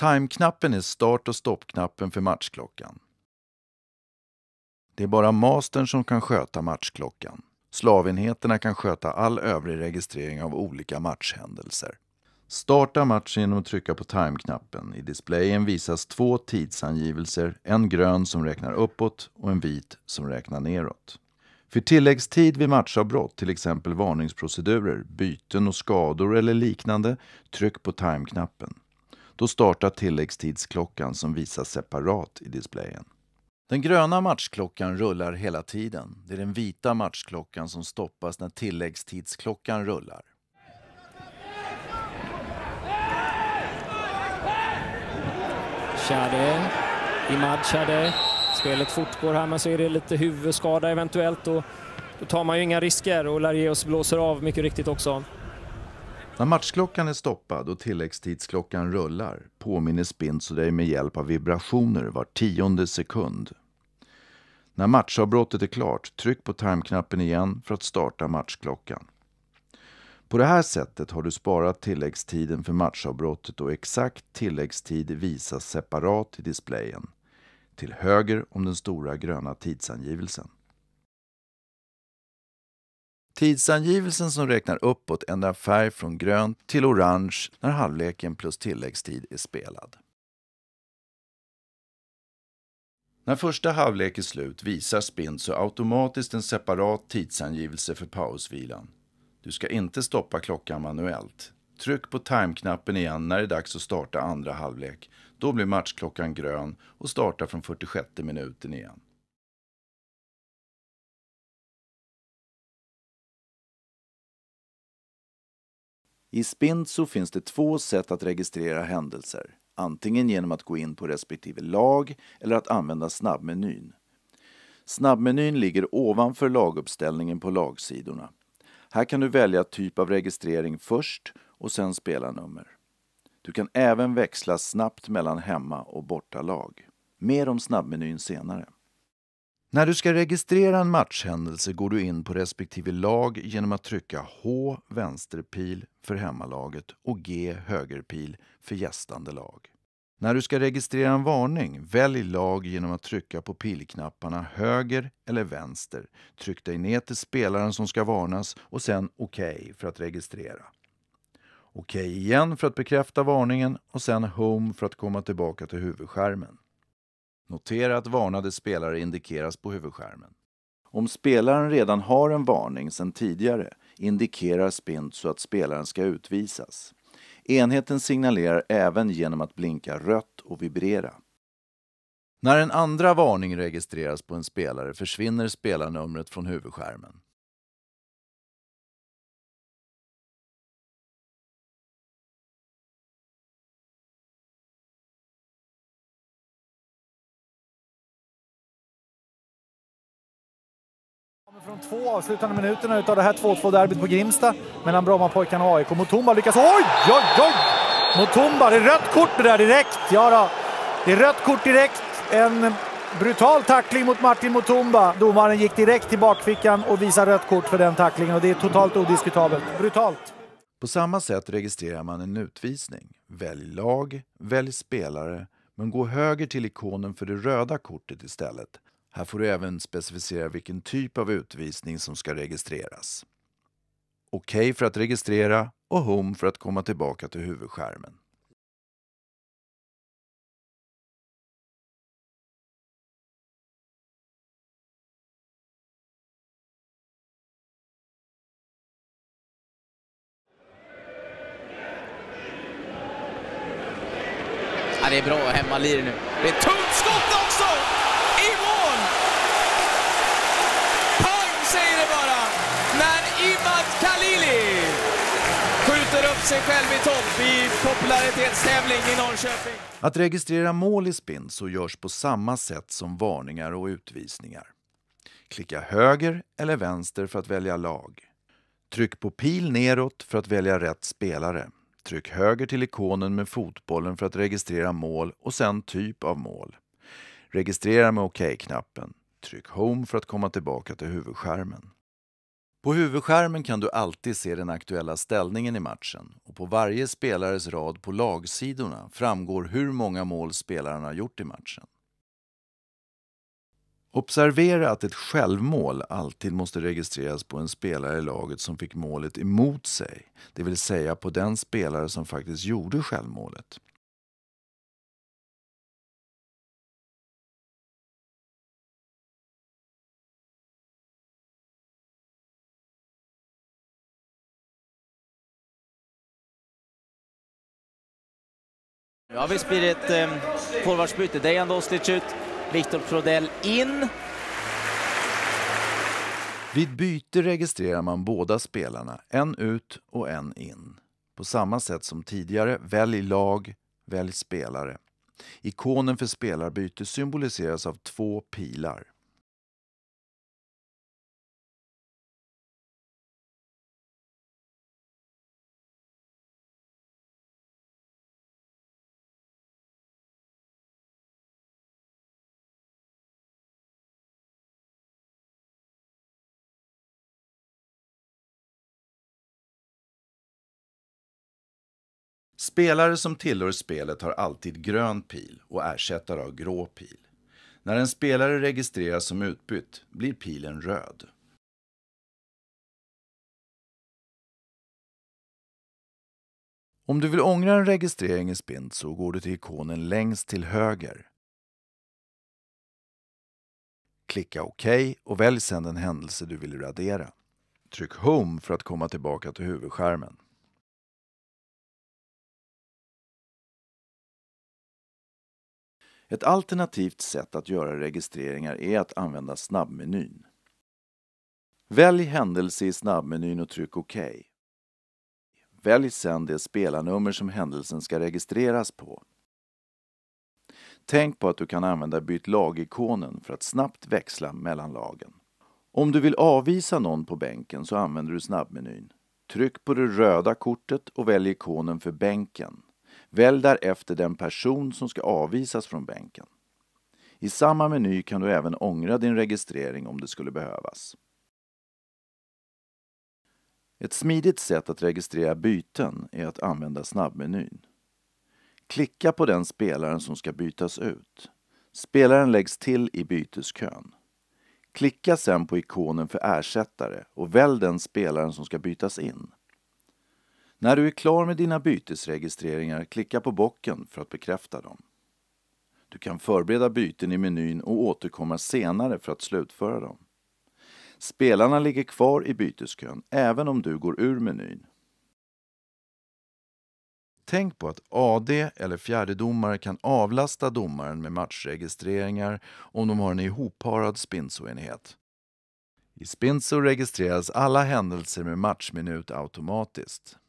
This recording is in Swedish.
Time-knappen är start och stoppknappen för matchklockan. Det är bara mastern som kan sköta matchklockan. Slavenheterna kan sköta all övrig registrering av olika matchhändelser. Starta matchen genom att trycka på time-knappen. I displayen visas två tidsangivelser, en grön som räknar uppåt och en vit som räknar neråt. För tilläggstid vid matchavbrott, till exempel varningsprocedurer, byten och skador eller liknande, tryck på time-knappen. Då startar tilläggstidsklockan som visas separat i displayen. Den gröna matchklockan rullar hela tiden. Det är den vita matchklockan som stoppas när tilläggstidsklockan rullar. Chade, Imad Chade. Spelet fortgår här, men så är det lite huvudskada eventuellt. Och då tar man ju inga risker och Larios blåser av mycket riktigt också. När matchklockan är stoppad och tilläggstidsklockan rullar påminner Spintz dig med hjälp av vibrationer var tionde sekund. När matchavbrottet är klart, tryck på timeknappen igen för att starta matchklockan. På det här sättet har du sparat tilläggstiden för matchavbrottet och exakt tilläggstid visas separat i displayen. Till höger om den stora gröna tidsangivelsen. Tidsangivelsen som räknar uppåt ändrar färg från grönt till orange när halvleken plus tilläggstid är spelad. När första halvlek är slut visar Spinso automatiskt en separat tidsangivelse för pausvilan. Du ska inte stoppa klockan manuellt. Tryck på time-knappen igen när det är dags att starta andra halvlek. Då blir matchklockan grön och startar från 46 minuten igen. I Spinzo finns det två sätt att registrera händelser. Antingen genom att gå in på respektive lag eller att använda snabbmenyn. Snabbmenyn ligger ovanför laguppställningen på lagsidorna. Här kan du välja typ av registrering först och sen spelarnummer. Du kan även växla snabbt mellan hemma och bortalag. Mer om snabbmenyn senare. När du ska registrera en matchhändelse går du in på respektive lag genom att trycka H vänsterpil för hemmalaget och G högerpil för gästande lag. När du ska registrera en varning, välj lag genom att trycka på pilknapparna höger eller vänster. Tryck dig ner till spelaren som ska varnas och sen OK för att registrera. OK igen för att bekräfta varningen och sen Home för att komma tillbaka till huvudskärmen. Notera att varnade spelare indikeras på huvudskärmen. Om spelaren redan har en varning sedan tidigare indikerar Spint så att spelaren ska utvisas. Enheten signalerar även genom att blinka rött och vibrera. När en andra varning registreras på en spelare försvinner spelarnumret från huvudskärmen. Från två avslutande minuterna av det här 2-2-derbyt på Grimsta mellan Brommapojkarna och AIK. Mutomba lyckas... Oj, oj, oj! Mutomba, det är rött kort det där direkt! Ja då. det är rött kort direkt. En brutal tackling mot Martin Mutomba. Domaren gick direkt till bakfickan och visar rött kort för den tacklingen och det är totalt odiskutabelt. Brutalt! På samma sätt registrerar man en utvisning. Välj lag, välj spelare, men gå höger till ikonen för det röda kortet istället här får du även specificera vilken typ av utvisning som ska registreras. OK för att registrera och Home för att komma tillbaka till huvudskärmen. det är bra hemmalir nu. Det är ett tungt skott också! skjuter upp sig själv i topp i popularitetstävling i Norrköping. Att registrera mål i spinn så görs på samma sätt som varningar och utvisningar. Klicka höger eller vänster för att välja lag. Tryck på pil neråt för att välja rätt spelare. Tryck höger till ikonen med fotbollen för att registrera mål och sen typ av mål. Registrera med OK-knappen. OK Tryck Home för att komma tillbaka till huvudskärmen. På huvudskärmen kan du alltid se den aktuella ställningen i matchen och på varje spelares rad på lagsidorna framgår hur många mål spelaren har gjort i matchen. Observera att ett självmål alltid måste registreras på en spelare i laget som fick målet emot sig, det vill säga på den spelare som faktiskt gjorde självmålet. Nu ja, har vi spirit eh, forwardsbyte. Dejan Dostic ut, Viktor Prodell in. Vid byte registrerar man båda spelarna, en ut och en in. På samma sätt som tidigare, välj lag, välj spelare. Ikonen för spelarbyte symboliseras av två pilar. Spelare som tillhör spelet har alltid grön pil och ersättare av grå pil. När en spelare registreras som utbytt blir pilen röd. Om du vill ångra en registrering i Spint så går du till ikonen längst till höger. Klicka OK och välj sedan den händelse du vill radera. Tryck Home för att komma tillbaka till huvudskärmen. Ett alternativt sätt att göra registreringar är att använda snabbmenyn. Välj händelse i snabbmenyn och tryck OK. Välj sedan det spelarnummer som händelsen ska registreras på. Tänk på att du kan använda Byt lag-ikonen för att snabbt växla mellan lagen. Om du vill avvisa någon på bänken så använder du snabbmenyn. Tryck på det röda kortet och välj ikonen för bänken. Välj därefter den person som ska avvisas från bänken. I samma meny kan du även ångra din registrering om det skulle behövas. Ett smidigt sätt att registrera byten är att använda snabbmenyn. Klicka på den spelaren som ska bytas ut. Spelaren läggs till i byteskön. Klicka sen på ikonen för ersättare och välj den spelaren som ska bytas in. När du är klar med dina bytesregistreringar, klicka på bocken för att bekräfta dem. Du kan förbereda byten i menyn och återkomma senare för att slutföra dem. Spelarna ligger kvar i byteskön även om du går ur menyn. Tänk på att AD eller fjärdedomare kan avlasta domaren med matchregistreringar om de har en ihopparad spinsoenhet. I Spinso registreras alla händelser med matchminut automatiskt.